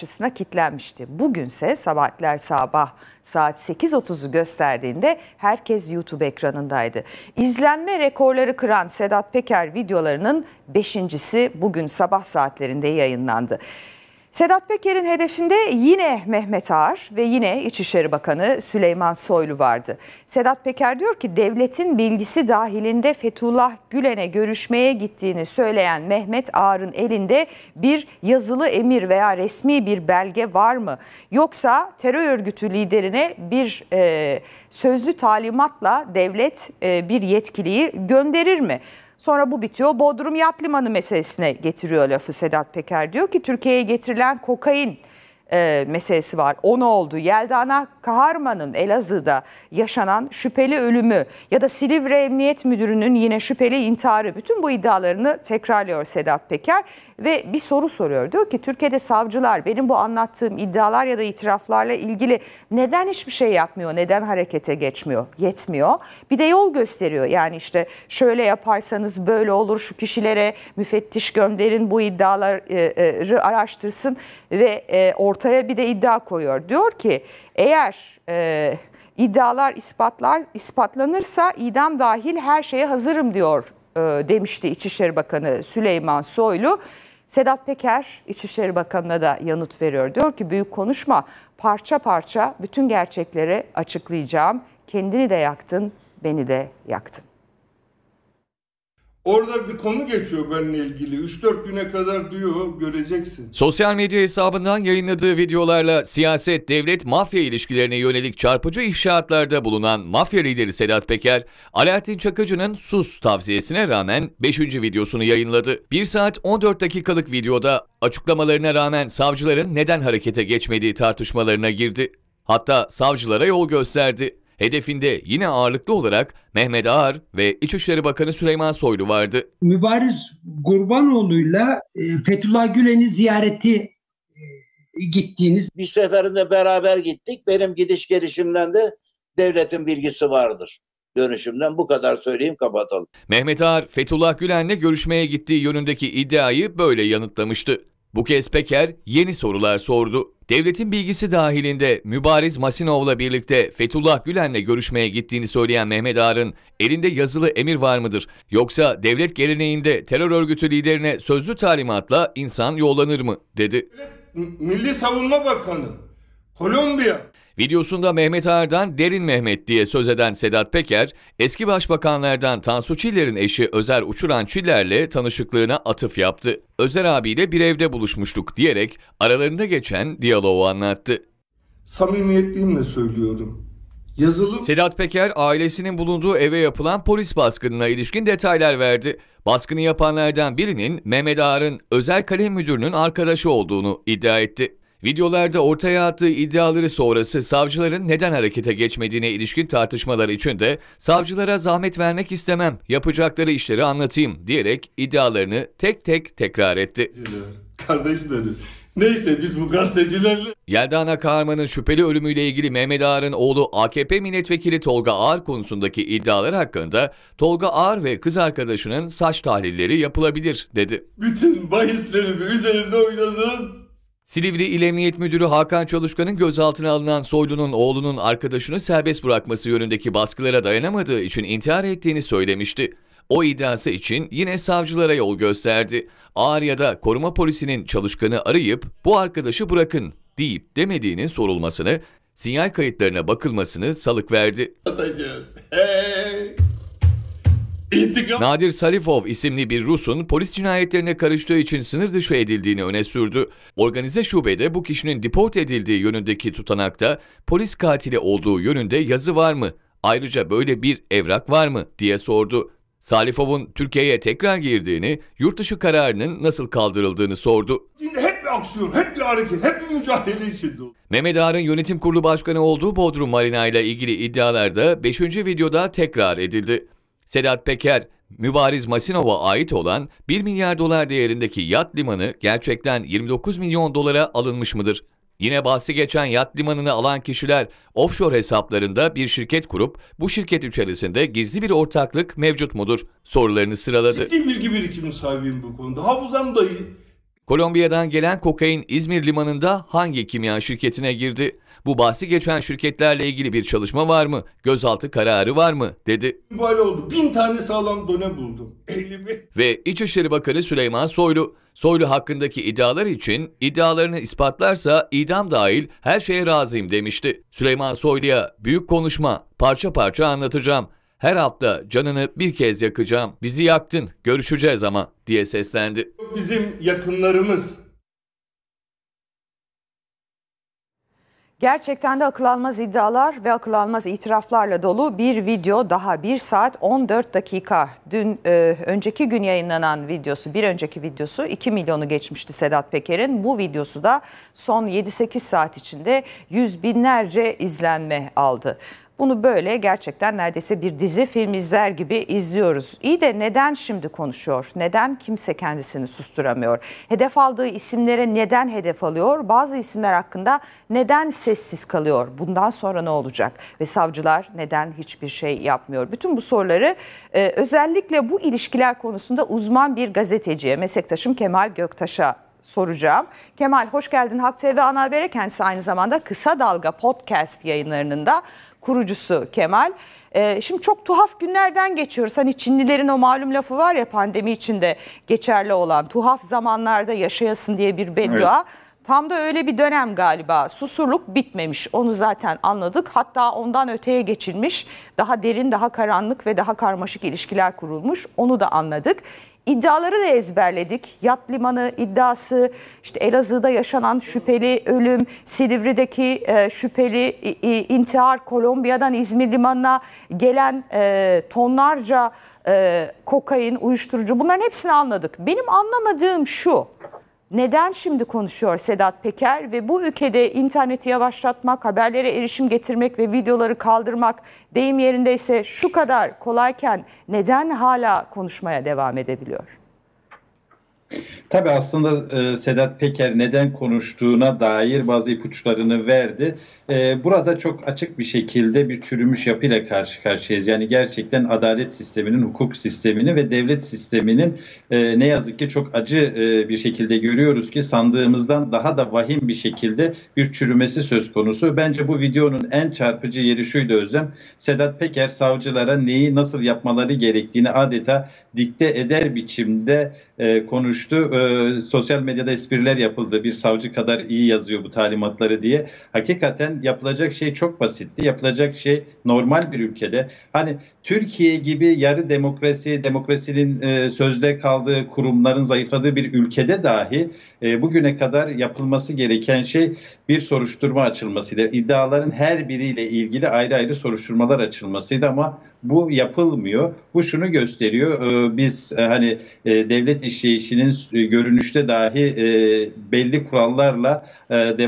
karşısına kitlenmişti. Bugünse sabahatler sabah saat 8.30'u gösterdiğinde herkes YouTube ekranındaydı. İzlenme rekorları kıran Sedat Peker videolarının beşincisi bugün sabah saatlerinde yayınlandı. Sedat Peker'in hedefinde yine Mehmet Ağar ve yine İçişleri Bakanı Süleyman Soylu vardı. Sedat Peker diyor ki devletin bilgisi dahilinde Fethullah Gülen'e görüşmeye gittiğini söyleyen Mehmet Ağar'ın elinde bir yazılı emir veya resmi bir belge var mı? Yoksa terör örgütü liderine bir e, sözlü talimatla devlet e, bir yetkiliyi gönderir mi? Sonra bu bitiyor. Bodrum Yat Limanı meselesine getiriyor lafı Sedat Peker. Diyor ki Türkiye'ye getirilen kokain e, meselesi var. O ne oldu? Yeldana Kaharman'ın Elazığ'da yaşanan şüpheli ölümü ya da Silivri Emniyet Müdürü'nün yine şüpheli intiharı. Bütün bu iddialarını tekrarlıyor Sedat Peker ve bir soru soruyor. Diyor ki Türkiye'de savcılar benim bu anlattığım iddialar ya da itiraflarla ilgili neden hiçbir şey yapmıyor? Neden harekete geçmiyor? Yetmiyor. Bir de yol gösteriyor. Yani işte şöyle yaparsanız böyle olur şu kişilere müfettiş gönderin bu iddiaları e, e, araştırsın ve e, ortaya bir de iddia koyuyor. Diyor ki eğer e, iddialar ispatlar ispatlanırsa idam dahil her şeye hazırım diyor demişti İçişleri Bakanı Süleyman Soylu. Sedat Peker İçişleri Bakanı'na da yanıt veriyor. Diyor ki büyük konuşma parça parça bütün gerçekleri açıklayacağım. Kendini de yaktın, beni de yaktın. Orada bir konu geçiyor benimle ilgili. 3-4 güne kadar diyor göreceksin. Sosyal medya hesabından yayınladığı videolarla siyaset, devlet, mafya ilişkilerine yönelik çarpıcı ifşaatlarda bulunan mafya lideri Sedat Peker, Alaaddin Çakıcı'nın sus tavsiyesine rağmen 5. videosunu yayınladı. 1 saat 14 dakikalık videoda açıklamalarına rağmen savcıların neden harekete geçmediği tartışmalarına girdi. Hatta savcılara yol gösterdi. Hedefinde yine ağırlıklı olarak Mehmet Ağar ve İçişleri Bakanı Süleyman Soylu vardı. Mübariz Gurbanoğlu'yla e, Fethullah Gülen'in ziyareti e, gittiğiniz. Bir seferinde beraber gittik. Benim gidiş gelişimden de devletin bilgisi vardır dönüşümden bu kadar söyleyeyim kapatalım. Mehmet Ağar, Fethullah Gülen'le görüşmeye gittiği yönündeki iddiayı böyle yanıtlamıştı. Bu kez Peker yeni sorular sordu. Devletin bilgisi dahilinde Mübariz Masinov'la birlikte Fethullah Gülen'le görüşmeye gittiğini söyleyen Mehmet Ağar'ın elinde yazılı emir var mıdır? Yoksa devlet geleneğinde terör örgütü liderine sözlü talimatla insan yollanır mı? dedi. Milli Savunma Bakanı, Kolombiya, Videosunda Mehmet Ağar'dan Derin Mehmet diye söz eden Sedat Peker, eski başbakanlardan Tansu Çiller'in eşi Özer Uçuran Çiller'le tanışıklığına atıf yaptı. Özer abiyle bir evde buluşmuştuk diyerek aralarında geçen diyaloğu anlattı. Samimiyetliyimle söylüyorum. Yazılı... Sedat Peker ailesinin bulunduğu eve yapılan polis baskınına ilişkin detaylar verdi. Baskını yapanlardan birinin Mehmet Ağar'ın özel kalem müdürünün arkadaşı olduğunu iddia etti. Videolarda ortaya attığı iddiaları sonrası savcıların neden harekete geçmediğine ilişkin tartışmalar için de savcılara zahmet vermek istemem, yapacakları işleri anlatayım diyerek iddialarını tek tek tekrar etti. Kardeşlerim, Neyse biz bu gazetecilerle... Yeldana Kağarman'ın şüpheli ölümüyle ilgili Mehmet Ağar'ın oğlu AKP milletvekili Tolga Ağar konusundaki iddialar hakkında Tolga Ağar ve kız arkadaşının saç tahlilleri yapılabilir dedi. Bütün bahislerimi üzerinde oynadım. Silivri İl Emniyet Müdürü Hakan Çalışkan'ın gözaltına alınan Soylu'nun oğlunun arkadaşını serbest bırakması yönündeki baskılara dayanamadığı için intihar ettiğini söylemişti. O iddiası için yine savcılara yol gösterdi. Ağrı'da koruma polisinin çalışkanı arayıp bu arkadaşı bırakın deyip demediğinin sorulmasını, sinyal kayıtlarına bakılmasını salık verdi. Atacağız. Hey! İntikam. Nadir Salifov isimli bir Rus'un polis cinayetlerine karıştığı için sınır dışı edildiğini öne sürdü. Organize şubede bu kişinin deport edildiği yönündeki tutanakta polis katili olduğu yönünde yazı var mı? Ayrıca böyle bir evrak var mı diye sordu. Salifov'un Türkiye'ye tekrar girdiğini, yurt dışı kararının nasıl kaldırıldığını sordu. Hep bir aksiyon, hep bir hareket, hep bir mücadele içinde. Mehmet Ağar'ın yönetim kurulu başkanı olduğu Bodrum Marina ile ilgili iddialar da 5. videoda tekrar edildi. Sedat Peker, Mübariz Masinov'a ait olan 1 milyar dolar değerindeki yat limanı gerçekten 29 milyon dolara alınmış mıdır? Yine bahsi geçen yat limanını alan kişiler offshore hesaplarında bir şirket kurup bu şirket içerisinde gizli bir ortaklık mevcut mudur? Sorularını sıraladı. Ciddi bilgi birikimi sahibiyim bu konuda. Hafızam da Kolombiya'dan gelen kokain İzmir limanında hangi kimya şirketine girdi? Bu bahsi geçen şirketlerle ilgili bir çalışma var mı? Gözaltı kararı var mı? dedi. Böyle oldu. Bin tane sağlam done buldum. 50 Ve İçişleri Bakanı Süleyman Soylu, Soylu hakkındaki iddialar için iddialarını ispatlarsa idam dahil her şeye razıyım demişti. Süleyman Soylu'ya büyük konuşma, parça parça anlatacağım. Her hafta canını bir kez yakacağım. Bizi yaktın. Görüşeceğiz ama." diye seslendi. Bizim yakınlarımız, Gerçekten de akıl almaz iddialar ve akıl almaz itiraflarla dolu bir video daha 1 saat 14 dakika. Dün e, önceki gün yayınlanan videosu bir önceki videosu 2 milyonu geçmişti Sedat Peker'in. Bu videosu da son 7-8 saat içinde yüz binlerce izlenme aldı. Bunu böyle gerçekten neredeyse bir dizi film izler gibi izliyoruz. İyi de neden şimdi konuşuyor? Neden kimse kendisini susturamıyor? Hedef aldığı isimlere neden hedef alıyor? Bazı isimler hakkında neden sessiz kalıyor? Bundan sonra ne olacak? Ve savcılar neden hiçbir şey yapmıyor? Bütün bu soruları e, özellikle bu ilişkiler konusunda uzman bir gazeteciye, meslektaşım Kemal Göktaş'a soracağım. Kemal hoş geldin Halk TV Ana Haber'e. Kendisi aynı zamanda Kısa Dalga podcast yayınlarının da kurucusu Kemal. Ee, şimdi çok tuhaf günlerden geçiyoruz. Hani Çinlilerin o malum lafı var ya pandemi içinde geçerli olan tuhaf zamanlarda yaşayasın diye bir beddua. Evet. Tam da öyle bir dönem galiba. Susurluk bitmemiş. Onu zaten anladık. Hatta ondan öteye geçilmiş. Daha derin, daha karanlık ve daha karmaşık ilişkiler kurulmuş. Onu da anladık. İddiaları da ezberledik. Yat limanı iddiası, işte Elazığ'da yaşanan şüpheli ölüm, Silivri'deki e, şüpheli e, intihar, Kolombiya'dan İzmir limanına gelen e, tonlarca e, kokain, uyuşturucu bunların hepsini anladık. Benim anlamadığım şu neden şimdi konuşuyor Sedat Peker ve bu ülkede interneti yavaşlatmak, haberlere erişim getirmek ve videoları kaldırmak deyim yerindeyse şu kadar kolayken neden hala konuşmaya devam edebiliyor? Tabii aslında e, Sedat Peker neden konuştuğuna dair bazı ipuçlarını verdi. E, burada çok açık bir şekilde bir çürümüş yapıyla karşı karşıyayız. Yani gerçekten adalet sisteminin, hukuk sistemini ve devlet sisteminin e, ne yazık ki çok acı e, bir şekilde görüyoruz ki sandığımızdan daha da vahim bir şekilde bir çürümesi söz konusu. Bence bu videonun en çarpıcı yeri şuydu Özlem. Sedat Peker savcılara neyi nasıl yapmaları gerektiğini adeta dikte eder biçimde e, konuştu. E, sosyal medyada espriler yapıldı. Bir savcı kadar iyi yazıyor bu talimatları diye. Hakikaten yapılacak şey çok basitti. Yapılacak şey normal bir ülkede. Hani Türkiye gibi yarı demokrasi, demokrasinin e, sözde kaldığı kurumların zayıfladığı bir ülkede dahi e, bugüne kadar yapılması gereken şey bir soruşturma açılmasıydı. İddiaların her biriyle ilgili ayrı ayrı soruşturmalar açılmasıydı ama bu yapılmıyor. Bu şunu gösteriyor. Ee, biz e, hani e, devlet işleyişinin e, görünüşte dahi belli kurallarla devam